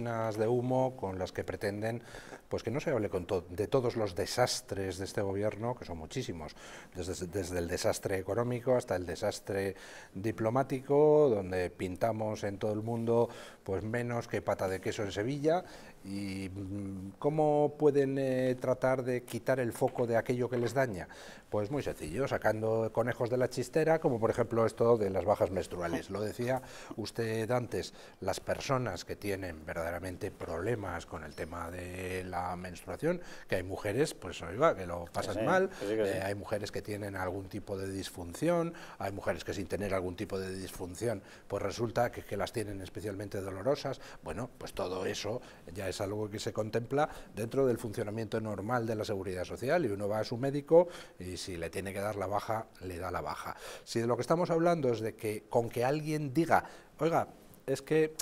de humo con las que pretenden pues que no se hable con de todos los desastres de este gobierno que son muchísimos desde, desde, el desastre económico hasta el desastre diplomático donde pintamos en todo el mundo pues menos que pata de queso en Sevilla y mm, cómo pueden eh, tratar de quitar el foco de aquello que les daña pues muy sencillo sacando conejos de la chistera como por ejemplo esto de las bajas menstruales lo decía usted antes las personas que tienen verdad verdaderamente problemas con el tema de la menstruación, que hay mujeres, pues oiga, que lo pasan mal, eh, hay mujeres que tienen algún tipo de disfunción, hay mujeres que sin tener algún tipo de disfunción, pues resulta que, que las tienen especialmente dolorosas. Bueno, pues todo eso ya es algo que se contempla dentro del funcionamiento normal de la seguridad social y uno va a su médico y si le tiene que dar la baja, le da la baja. Si de lo que estamos hablando es de que con que alguien diga, oiga, es que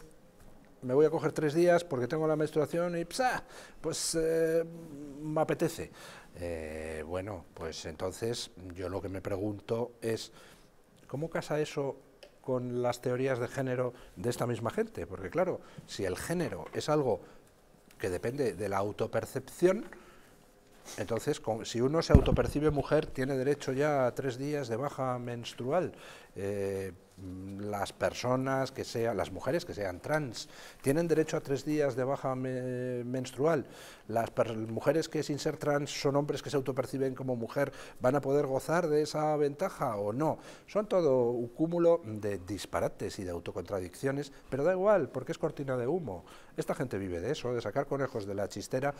me voy a coger tres días porque tengo la menstruación y psa, pues eh, me apetece. Eh, bueno, pues entonces yo lo que me pregunto es, ¿cómo casa eso con las teorías de género de esta misma gente? Porque claro, si el género es algo que depende de la autopercepción, entonces, si uno se autopercibe mujer, tiene derecho ya a tres días de baja menstrual. Eh, mm, las personas que sean, las mujeres que sean trans, tienen derecho a tres días de baja menstrual. Las mujeres que sin ser trans son hombres que se autoperciben como mujer, ¿van a poder gozar de esa ventaja o no? Son todo un cúmulo de disparates y de autocontradicciones, pero da igual, porque es cortina de humo. Esta gente vive de eso, de sacar conejos de la chistera